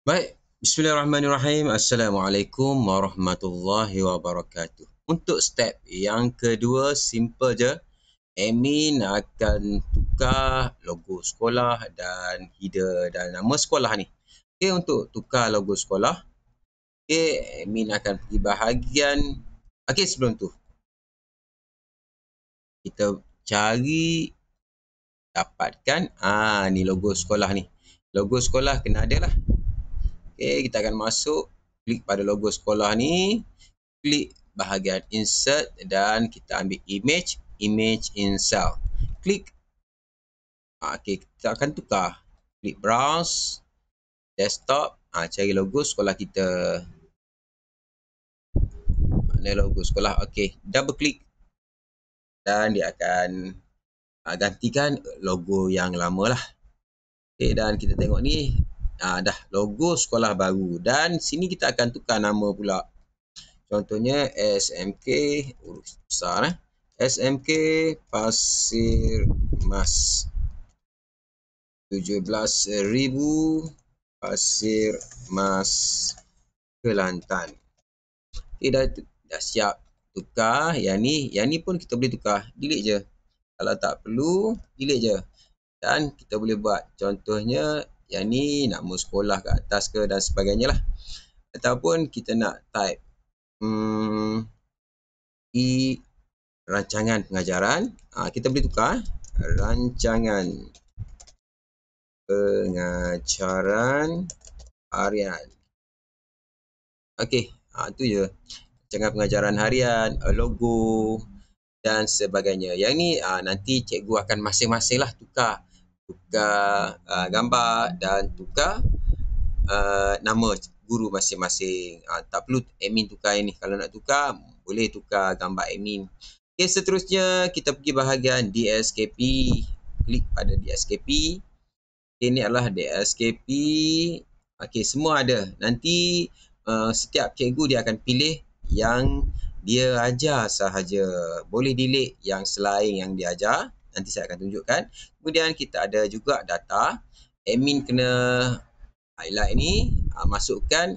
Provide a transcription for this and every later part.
Baik, bismillahirrahmanirrahim. Assalamualaikum warahmatullahi wabarakatuh. Untuk step yang kedua, simple je. Amin akan tukar logo sekolah dan header dan nama sekolah ni. Okay untuk tukar logo sekolah. Okay Amin akan pergi bahagian. Okay sebelum tu. Kita cari dapatkan ah ni logo sekolah ni. Logo sekolah kena ada lah. Okey, eh, kita akan masuk klik pada logo sekolah ni, klik bahagian insert dan kita ambil image, image in cell. Klik ah, okey, kita akan tukar. Klik browse desktop, ah cari logo sekolah kita. Ini logo sekolah. Okey, double klik dan dia akan ah, gantikan logo yang lama lah. Okay, dan kita tengok ni Ha, dah logo sekolah baru dan sini kita akan tukar nama pula. Contohnya SMK urus besar eh. SMK Pasir Mas 17000 Pasir Mas Kelantan. Okey dah dah siap tukar. Yang ni yang ni pun kita boleh tukar. Delete je. Kalau tak perlu, delete je. Dan kita boleh buat contohnya yang ni nama sekolah kat atas ke dan sebagainya lah ataupun kita nak type hmm, i rancangan pengajaran ha, kita boleh tukar eh. rancangan pengajaran harian okey ha, tu je rancangan pengajaran harian logo dan sebagainya yang ni ha, nanti cikgu akan masing-masing lah tukar tukar uh, gambar dan tukar uh, nama guru masing-masing. Uh, tak perlu admin tukar ini. Kalau nak tukar, boleh tukar gambar admin. Okey, seterusnya kita pergi bahagian DSKP. Klik pada DSKP. Okay, ini adalah DSKP. Okey, semua ada. Nanti uh, setiap cikgu dia akan pilih yang dia ajar sahaja. Boleh delete yang selain yang dia ajar nanti saya akan tunjukkan. Kemudian kita ada juga data admin kena highlight ni uh, masukkan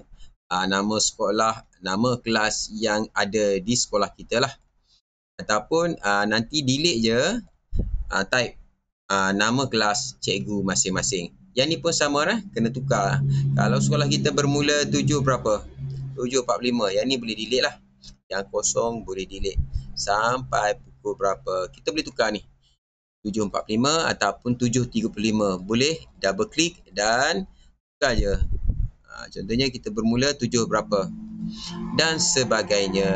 uh, nama sekolah, nama kelas yang ada di sekolah kita lah. Ataupun uh, nanti delete je uh, type uh, nama kelas cikgu masing-masing. Yang ni pun sama lah, kena tukar lah. Kalau sekolah kita bermula tujuh berapa? tujuh empat lima, yang ni boleh delete lah. Yang kosong boleh delete. Sampai pukul berapa? Kita boleh tukar ni. 7.45 ataupun 7.35 boleh double click dan buka je ha, contohnya kita bermula 7 berapa dan sebagainya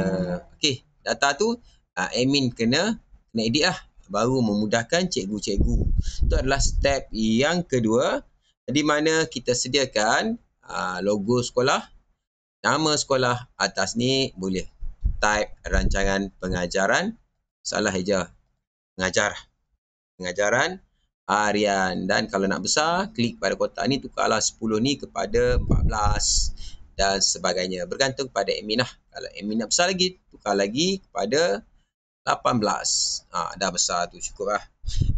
Okey, data tu ha, admin kena kena edit lah baru memudahkan cikgu-cikgu itu adalah step yang kedua di mana kita sediakan ha, logo sekolah nama sekolah atas ni boleh type rancangan pengajaran salah hijau pengajar pengajaran harian dan kalau nak besar klik pada kotak ni tukarlah 10 ni kepada 14 dan sebagainya bergantung pada admin lah kalau admin nak besar lagi tukar lagi kepada 18 ha, dah besar tu cukup lah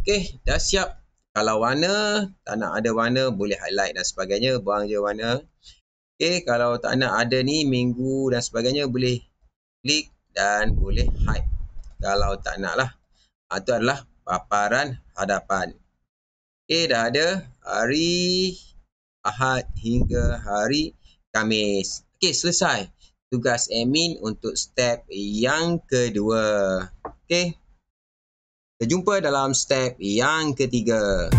ok dah siap kalau warna tak nak ada warna boleh highlight dan sebagainya buang je warna ok kalau tak nak ada ni minggu dan sebagainya boleh klik dan boleh hide kalau tak nak lah ha, tu adalah paparan hadapan. Okey, dah ada hari Ahad hingga hari Kamis. Okey, selesai tugas admin untuk step yang kedua. Okey, kita jumpa dalam step yang ketiga.